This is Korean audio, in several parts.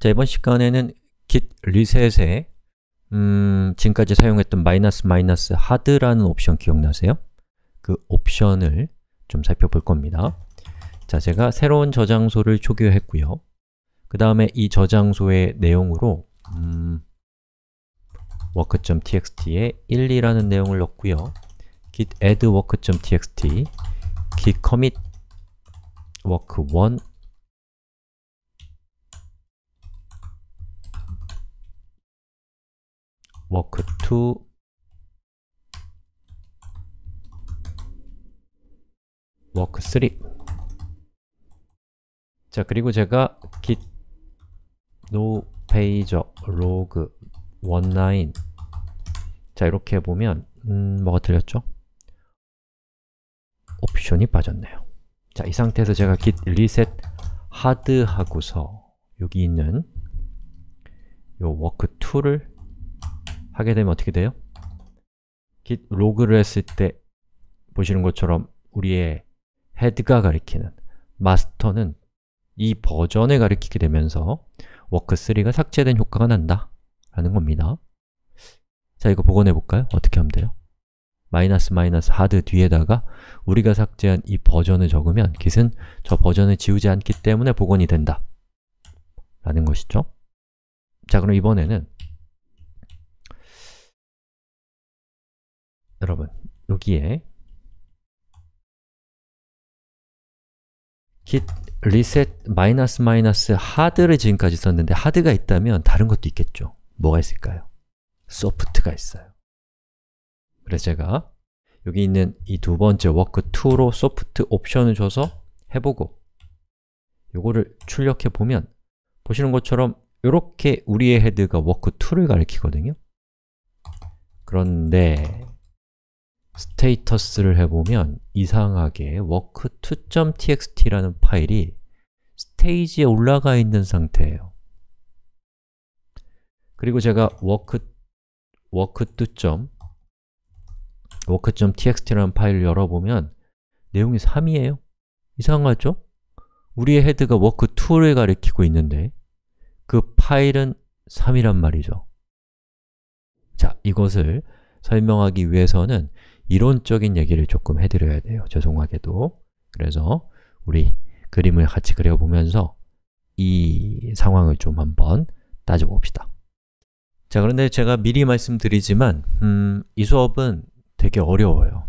자, 이번 시간에는 git reset에 음, 지금까지 사용했던 마이너스 마이너스 하드라는 옵션 기억나세요? 그 옵션을 좀 살펴볼 겁니다. 자, 제가 새로운 저장소를 초기화했고요. 그 다음에 이 저장소의 내용으로 음, work.txt에 1이라는 내용을 넣고요. git add work.txt, git commit work1 워크 투 워크 3자 그리고 제가 git no pager log 19자 이렇게 보면 음, 뭐가 틀렸죠? 옵션이 빠졌네요 자이 상태에서 제가 git reset hard 하고서 여기 있는 요 워크 2를 하게 되면 어떻게 돼요? git log를 했을 때 보시는 것처럼 우리의 헤드가 가리키는 마스터는 이 버전을 가리키게 되면서 워크3가 삭제된 효과가 난다 라는 겁니다 자, 이거 복원해 볼까요? 어떻게 하면 돼요? 마이너스 마이너스 하드 뒤에다가 우리가 삭제한 이 버전을 적으면 git은 저 버전을 지우지 않기 때문에 복원이 된다 라는 것이죠 자, 그럼 이번에는 여러분 여기에 git reset 마이너스 마이너스 하드를 지금까지 썼는데 하드가 있다면 다른 것도 있겠죠. 뭐가 있을까요? 소프트가 있어요. 그래서 제가 여기 있는 이 두 번째 워크 2로 소프트 옵션을 줘서 해보고 요거를 출력해 보면 보시는 것처럼 이렇게 우리의 헤드가 워크 2를 가리키거든요. 그런데 s 스테이터 s 를 해보면 이상하게 work2.txt라는 파일이 스테이지에 올라가 있는 상태예요. 그리고 제가 work work2. work.txt라는 파일을 열어보면 내용이 3이에요. 이상하죠? 우리의 헤드가 work2를 가리키고 있는데 그 파일은 3이란 말이죠. 자, 이것을 설명하기 위해서는 이론적인 얘기를 조금 해드려야 돼요, 죄송하게도 그래서 우리 그림을 같이 그려보면서 이 상황을 좀 한번 따져봅시다 자, 그런데 제가 미리 말씀드리지만 음, 이 수업은 되게 어려워요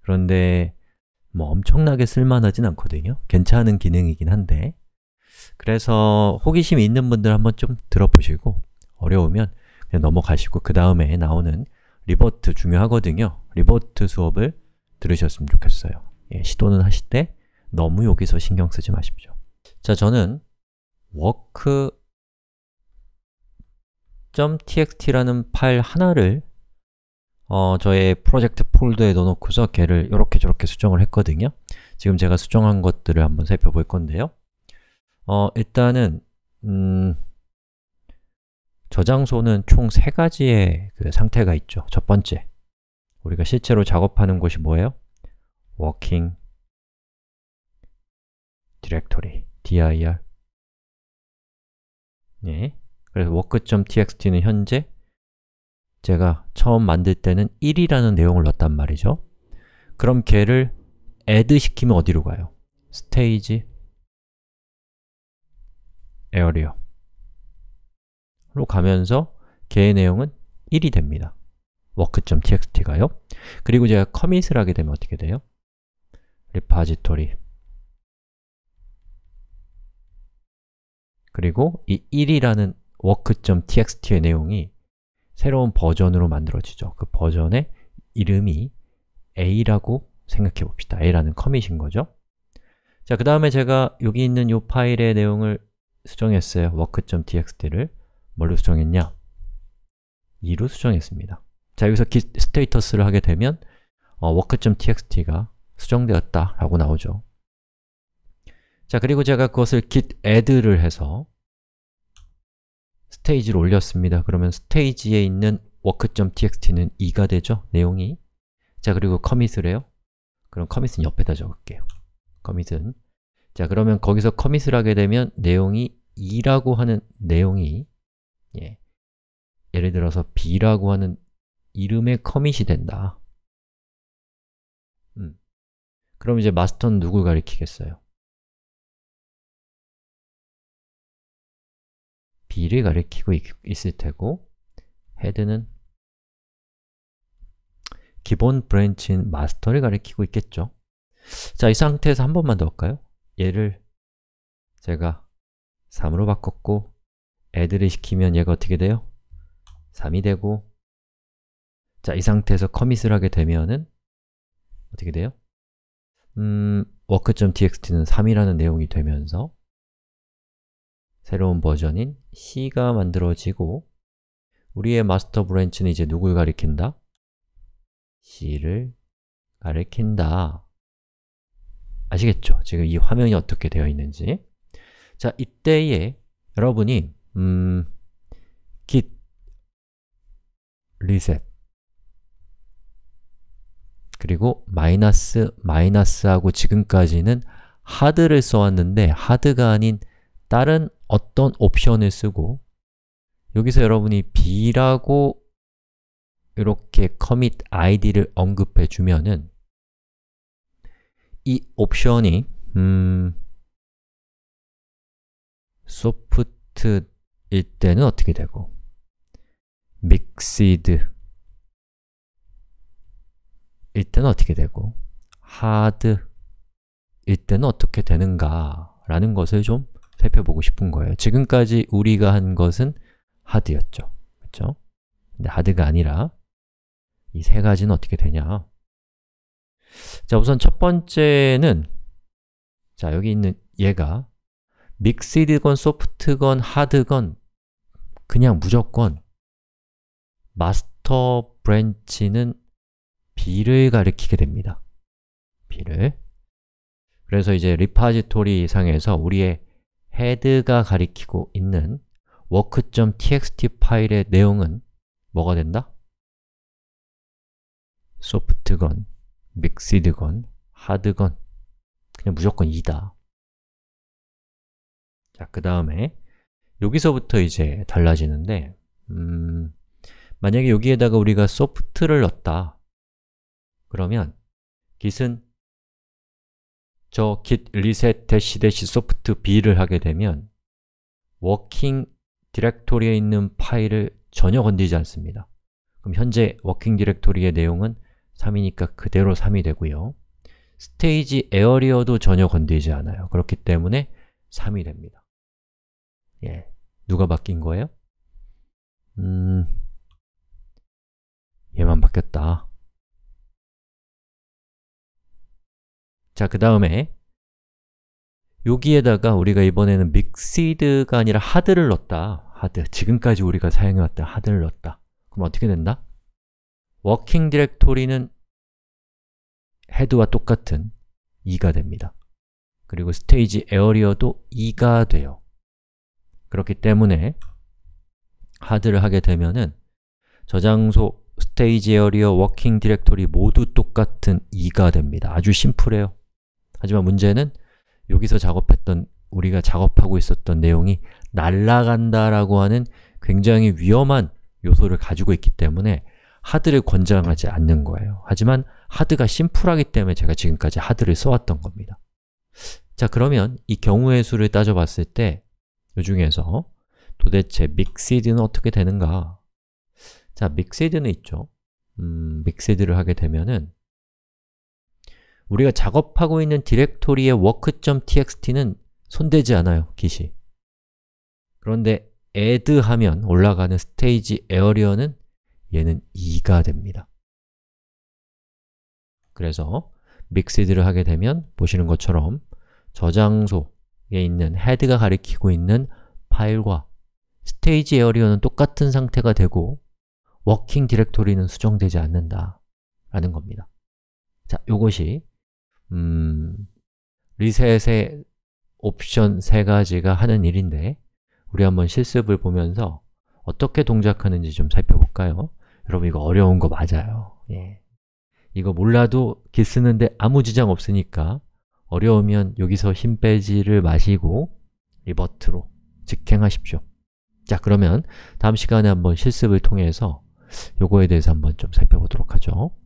그런데 뭐 엄청나게 쓸만하진 않거든요 괜찮은 기능이긴 한데 그래서 호기심이 있는 분들 한번 좀 들어보시고 어려우면 그냥 넘어가시고 그 다음에 나오는 리버트 중요하거든요. 리버트 수업을 들으셨으면 좋겠어요. 예, 시도는 하실 때 너무 여기서 신경 쓰지 마십시오. 자, 저는 work.txt라는 파일 하나를 어, 저의 프로젝트 폴더에 넣어놓고서 걔를 이렇게 저렇게 수정을 했거든요. 지금 제가 수정한 것들을 한번 살펴볼 건데요. 어, 일단은 음, 저장소는 총 세 가지의 그 상태가 있죠. 첫 번째, 우리가 실제로 작업하는 곳이 뭐예요? 워킹 디렉토리, dir 예. 네. 그래서 work.txt는 현재 제가 처음 만들 때는 1이라는 내용을 넣었단 말이죠. 그럼 걔를 add 시키면 어디로 가요? 스테이지 에어리어 로 가면서 개의 내용은 1이 됩니다. work.txt가요. 그리고 제가 커밋을 하게 되면 어떻게 돼요? 리파지토리 그리고 이 1이라는 work.txt의 내용이 새로운 버전으로 만들어지죠. 그 버전의 이름이 a라고 생각해 봅시다. a라는 커밋인 거죠. 자, 그 다음에 제가 여기 있는 이 파일의 내용을 수정했어요. work.txt를 뭘로 수정했냐? 2로 수정했습니다. 자, 여기서 git 스테이터스를 하게 되면 어, work.txt가 수정되었다 라고 나오죠. 자, 그리고 제가 그것을 git add를 해서 스테이지를 올렸습니다. 그러면 스테이지에 있는 work.txt는 2가 되죠? 내용이 자, 그리고 c o m m i t 을 해요. 그럼 c o m m i t 은 옆에다 적을게요. c o m m i t 은 자, 그러면 거기서 c o m m i t 을 하게 되면 내용이 2라고 하는 내용이 예. 예를 들어서 b라고 하는 이름에 커밋이 된다. 음. 그럼 이제 마스터는 누굴 가리키겠어요? b를 가리키고 있, 있을 테고 헤드는 기본 브랜치인 마스터를 가리키고 있겠죠. 자, 이 상태에서 한 번만 더 할까요? 얘를 제가 3으로 바꿨고 애들을 시키면 얘가 어떻게 돼요? 3이 되고 자, 이 상태에서 커밋을 하게 되면은 어떻게 돼요? 음, work.txt는 3이라는 내용이 되면서 새로운 버전인 C가 만들어지고 우리의 마스터 브랜치는 이제 누굴 가리킨다? C를 가리킨다 아시겠죠? 지금 이 화면이 어떻게 되어 있는지 자, 이때에 여러분이 음, git reset 그리고 마이너스 마이너스하고 지금까지는 하드를 써왔는데 하드가 아닌 다른 어떤 옵션을 쓰고 여기서 여러분이 b라고 이렇게 commit id를 언급해 주면은 이 옵션이 음, 소프트 이 때는 어떻게 되고 mixed 일 때는 어떻게 되고 hard 일 때는 어떻게 되는가 라는 것을 좀 살펴보고 싶은 거예요. 지금까지 우리가 한 것은 hard였죠. 그렇죠? 근데 hard가 아니라 이 세 가지는 어떻게 되냐 자, 우선 첫 번째는 자, 여기 있는 얘가 믹스드건 소프트건 하드건 그냥 무조건 마스터 브랜치는 B를 가리키게 됩니다. B를 그래서 이제 리파지토리 상에서 우리의 헤드가 가리키고 있는 work.txt 파일의 내용은 뭐가 된다? 소프트건, 믹시드건, 하드건 그냥 무조건 이다 자, 그 다음에 여기서부터 이제 달라지는데 음, 만약에 여기에다가 우리가 소프트를 넣었다 그러면 git은 저 git reset dash dash soft b를 하게 되면 워킹 디렉토리에 있는 파일을 전혀 건드리지 않습니다. 그럼 현재 워킹 디렉토리의 내용은 3이니까 그대로 3이 되고요. 스테이지 에어리어도 전혀 건드리지 않아요. 그렇기 때문에 3이 됩니다. 예, 누가 바뀐 거예요? 음, 얘만 바뀌었다. 자, 그 다음에 여기에다가 우리가 이번에는 믹시드가 아니라 하드를 넣었다. 하드, 지금까지 우리가 사용해왔던 하드를 넣었다. 그럼 어떻게 된다? 워킹 디렉토리는 헤드와 똑같은 2가 됩니다. 그리고 스테이지 에어리어도 2가 돼요. 그렇기 때문에 하드를 하게 되면은 저장소, 스테이지 에어리어, 워킹 디렉토리 모두 똑같은 2가 됩니다. 아주 심플해요. 하지만 문제는 여기서 작업했던, 우리가 작업하고 있었던 내용이 날라간다라고 하는 굉장히 위험한 요소를 가지고 있기 때문에 하드를 권장하지 않는 거예요. 하지만 하드가 심플하기 때문에 제가 지금까지 하드를 써왔던 겁니다. 자, 그러면 이 경우의 수를 따져봤을 때그 중에서 도대체 믹시드는 어떻게 되는가? 자, 믹시드는 있죠. 음, 믹시드를 하게 되면은 우리가 작업하고 있는 디렉토리의 work.txt는 손대지 않아요, 기시. 그런데 add 하면 올라가는 스테이지 에어리어는 얘는 2가 됩니다. 그래서 믹시드를 하게 되면 보시는 것처럼 저장소 위에 있는 헤드가 가리키고 있는 파일과 스테이지 에어리어는 똑같은 상태가 되고 워킹 디렉토리는 수정되지 않는다 라는 겁니다 자, 요것이 음, 리셋의 옵션 세 가지가 하는 일인데 우리 한번 실습을 보면서 어떻게 동작하는지 좀 살펴볼까요? 여러분 이거 어려운 거 맞아요 예. 이거 몰라도 기 쓰는데 아무 지장 없으니까 어려우면 여기서 힘 빼지를 마시고 리버트로 직행하십시오. 자, 그러면 다음 시간에 한번 실습을 통해서 요거에 대해서 한번 좀 살펴보도록 하죠.